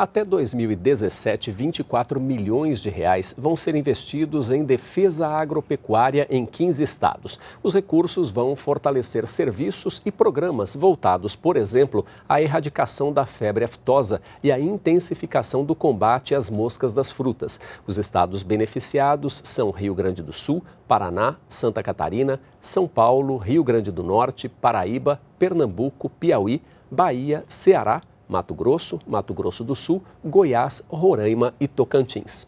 Até 2017, 24 milhões de reais vão ser investidos em defesa agropecuária em 15 estados. Os recursos vão fortalecer serviços e programas voltados, por exemplo, à erradicação da febre aftosa e à intensificação do combate às moscas das frutas. Os estados beneficiados são Rio Grande do Sul, Paraná, Santa Catarina, São Paulo, Rio Grande do Norte, Paraíba, Pernambuco, Piauí, Bahia, Ceará, Mato Grosso, Mato Grosso do Sul, Goiás, Roraima e Tocantins.